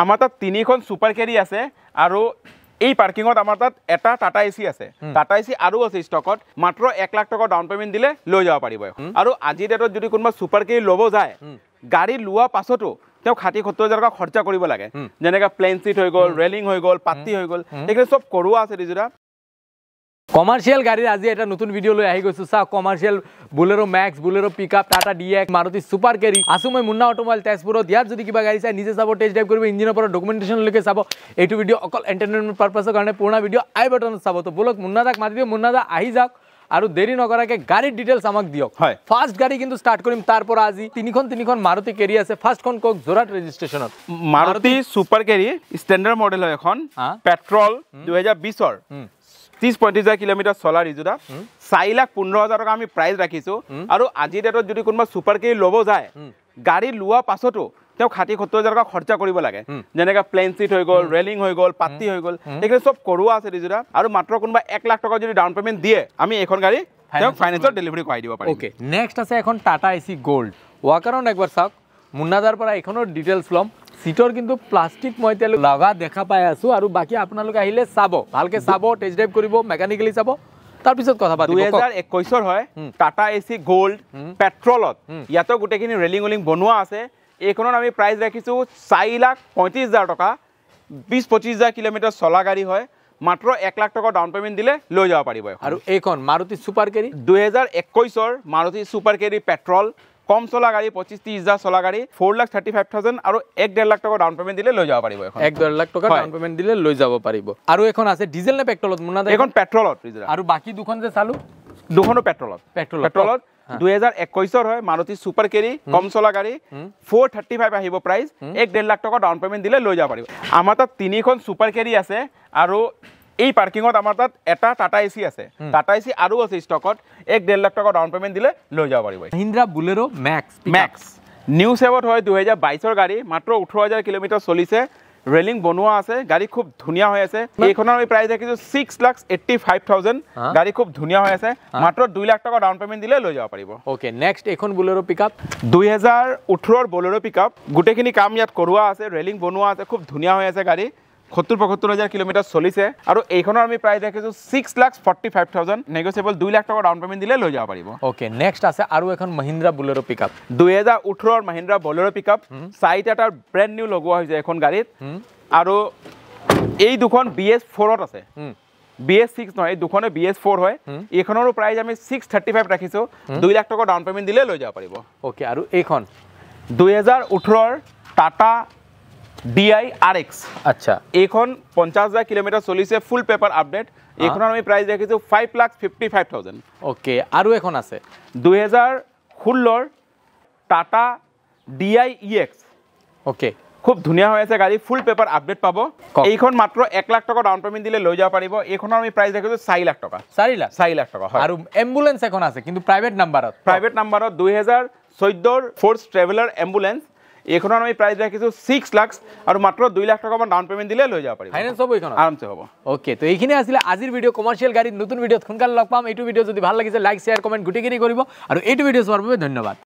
আমাৰ তাত তিনিখন চুপাৰ কেৰি আছে আৰু এই পাৰ্কিঙত আমাৰ তাত এটা টাটা এ চি আছে টাটা এ চি আৰু আছে ষ্টকত মাত্ৰ এক লাখ টকা ডাউন পে'মেণ্ট দিলে লৈ যাব পাৰিব আৰু আজিৰ ডেটত যদি কোনোবা চুপাৰ কেৰি ল'ব যায় গাড়ী লোৱাৰ পাছতো তেওঁ ষাঠি সত্তৰ হাজাৰ টকা খৰচা কৰিব লাগে যেনেকৈ প্লেন চিট হৈ গ'ল ৰেলিং হৈ গ'ল পাতি হৈ গ'ল এইখিনি চব কৰোৱা আছে দুযোৰা কমাৰ্চিয়েল গাড়ীৰ আজি এটা নতুন ভিডিঅ' লৈ আহি গৈছো চা commercial Bolero' max Bolero' pick Tata D এক মাৰুতি চুপাৰ কেৰি মই মুন্না অট'মবাইল তেজপুৰত ইয়াত যদি কিবা গাড়ী চাই নিজে চাব টেষ্ট ড্ৰাইভ কৰিব ইঞ্জিনৰ পৰা ডকুমেণ্টেশ্যনলৈকে চাব এইটো ভিডিঅ' অকল এণ্টাৰটেইনমেণ্ট পাৰ্পাছৰ কাৰণে পুৰণা ভিডিঅ' আই বাটনত চাব তো বোলক মুন্নাদাক মাতি দিয়ক মুন্নাদা আহি যাওক আৰু দেৰি নকৰাকৈ গাড়ীৰ ডিটেইলছ আমাক দিয়ক হয় ফাৰ্ষ্ট গাড়ী কিন্তু ষ্টাৰ্ট কৰিম তাৰ পৰা আজি তিনিখন তিনিখন মাৰুতি কেৰি আছে ফাৰ্ষ্টখন কওক যোৰহাট ৰেজিষ্ট্ৰেশ্যনত Maruti super carry standard model হয় এখন পেট্ৰল দুহেজাৰ বিছৰ ত্ৰিছ পঁয়ত্ৰিছ হাজাৰ কিলোমিটাৰ চলা ৰিজুদা চাৰি লাখ পোন্ধৰ হাজাৰ টকা আমি প্ৰাইজ ৰাখিছোঁ আৰু আজিৰ ডেটত যদি কোনোবা চুপাৰ কেৰি ল'ব যায় গাড়ী লোৱাৰ পাছতো তেওঁ ষাঠি সত্তৰ হাজাৰ টকা খৰচা কৰিব লাগে যেনেকৈ প্লেন চিট হৈ গ'ল ৰেলিং হৈ গ'ল পাতি হৈ গ'ল সেইখিনি চব কৰোৱা আছে ৰিজুদা আৰু মাত্ৰ কোনোবা এক লাখ টকা যদি ডাউন পে'মেণ্ট দিয়ে আমি এইখন গাড়ী তেওঁক ফাইনেন্সত ডেলিভাৰী কৰাই দিব পাৰিম নেক্সট আছে এখন টাটা এ চি গ'ল্ড ৱাকাৰণ একবাৰ চাওক মুন্নাজাৰ পৰা এইখনৰ ডিটেইলছ ল'ম চিটৰ কিন্তু প্লাষ্টিক মই এতিয়া লগা দেখা পাই আছোঁ আৰু বাকী আপোনালোকে আহিলে চাব ভালকৈ চাব টেষ্ট ড্ৰাইভ কৰিব মেকানিকেলি চাব তাৰপিছত কথা পাতি দুহেজাৰ একৈছৰ হয় টাটা এ চি গ'ল্ড পেট্ৰলত ইয়াতো গোটেইখিনি ৰেলিং উলিং বনোৱা আছে এইখনত আমি প্ৰাইচ ৰাখিছোঁ চাৰি লাখ পঁয়ত্ৰিছ হাজাৰ টকা বিছ পঁচিছ হাজাৰ কিলোমিটাৰ চলা গাড়ী হয় মাত্ৰ এক লাখ টকা ডাউন পে'মেণ্ট দিলে লৈ যাব পাৰিব আৰু এইখন মাৰুতি চুপাৰ কেৰি দুহেজাৰ একৈছৰ মাৰুতি ছুপাৰ কেৰি পেট্ৰল কম চলা গাড়ী পঁচিছ ত্ৰিছ হাজাৰ চলা গাড়ী four lakh thirty five thousand আৰু এক ডেৰ লাখ টকা ডাউন পে'মেণ্ট দিলে লৈ যাব পাৰিব এক ডেৰ লাখ টকা ডাউন পে'মেণ্ট দিলে লৈ যাব পাৰিব আৰু এখন আছে ডিজেল নে পেট্ৰলত মোৰ নাই এখন পেট্ৰলত আৰু বাকী দুখন যে চালো দুখনো পেট্ৰলত পেট্ৰল পেট্ৰলত দুহেজাৰ একৈশৰ হয় মাৰুতি চুপাৰ কেৰি কম চলা গাড়ী ফ'ৰ থাৰ্টি ফাইভ আহিব প্ৰাইচ এক ডেৰ লাখ টকা ডাউন পে'মেণ্ট দিলে লৈ যাব পাৰিব আমাৰ তাত তিনিখন চুপাৰ কেৰি আছে আৰু এই পাৰ্কিঙত আমাৰ তাত এটা টাটা এ আছে টাটা এ আৰু আছে ষ্টকত এক ডেৰ লাখ টকা ডাউন পে'মেণ্ট দিলে লৈ যাব পাৰিব Mahindra Bolero max max new চেভত হয় দুহেজাৰ বাইছৰ গাড়ী মাত্ৰ ওঠৰ হাজাৰ কিলোমিটাৰ চলিছে ৰেলিং বনোৱা আছে গাড়ী খুব ধুনীয়া হৈ আছে এইখনৰ আমি প্ৰাইচ ৰাখিছোঁ six lakh eighty five thousand গাড়ী খুব ধুনীয়া হৈ আছে মাত্ৰ দুই লাখ টকা ডাউন পে'মেণ্ট দিলে লৈ যাব পাৰিব অ'কে নেক্সট এইখন বলেৰ' পিক আপ দুহেজাৰ ওঠৰৰ বলেৰ' পিক আপ গোটেইখিনি কাম ইয়াত কৰোৱা আছে ৰেলিং বনোৱা আছে খুব ধুনীয়া হৈ আছে গাড়ী সত্তর পঁয়সত্তর হাজার কিলোমিটার চলিছে আর এইখানে আমি প্রায় দেখেছো six lakh forty five thousand negotiable দুই লাখ টাকা ডাউন পেমেন্ট দিলে লো যাব পারিব ওকে নেক্সট আছে আর এখন মহিন্দ্রা বুলেরো পিক আপ দুই হাজার ওঠেরোর Mahindra Bolero pick up side এটার ব্র্যান্ড নিউ লগোয়া হয়েছে এখন গাড়িত আর এই দুখন বিএস ফোরত আছে বিএস সিক্স নয় এই দুখনে বিএস ফোর হয় এখনেরও প্রাইস আমি সিক্স থার্টি ফাইভ রাখিছো দুই লাখ টাকা ডাউন পেমেন্ট দিলে লো যাব পারিব ওকে আর এইখান দুই হাজার ওঠেরোর টাটা এক্স আচ্ছা এখন পঞ্চাছ হাজাৰ কিলোমিটাৰ চলিছে ফুল পেপাৰ আপডেট এইখনৰ আমি প্রাইস ৰাখিছোঁ five lakh fifty five thousand okay আৰু এখন আছে দুহেজাৰ ষোল্লৰ Tata D I E X okay খুব ধুনীয়া হৈ আছে গাড়ী ফুল পেপাৰ আপডেট পাব এইখন মাত্ৰ এক লাখ টাকা ডাউন পেমেন্ট দিলে লৈ যাব পাৰিব এইখনৰ আমি প্রাইস ৰাখিছোঁ চাৰি লাখ টকা চাৰি লাখ চাৰি লাখ টকা আৰু এম্বুলেঞ্চ এখন আছে কিন্তু প্ৰাইভেট নাম্বাৰত প্ৰাইভেট নাম্বাৰত দুহেজাৰ চৈধ্যৰ ফোর্স ট্ৰেভেলাৰ এম্বুলেন্স এইখনত আমি প্ৰাইজ ৰাখিছোঁ ছিক্স লাখছ আৰু মাত্ৰ দুই লাখ টকামান ডাউন পে'মেণ্ট দিলে লৈ যাব পাৰি ফাইনেন্স হ'ব এইখন আৰামছে হ'ব অ'কে ত' এইখিনি আছিলে আজিৰ ভিডিঅ' কমাৰ্চিয়েল গাড়ীত নতুন ভিডিঅ'ত সোনকালে লগ পাম এইটো ভিডিঅ' যদি ভাল লাগিছে লাইক শ্বেয়াৰ কমেণ্ট গোটেইখিনি কৰিব আৰু এইটো ভিডিঅ' চোৱাৰ বাবে ধন্যবাদ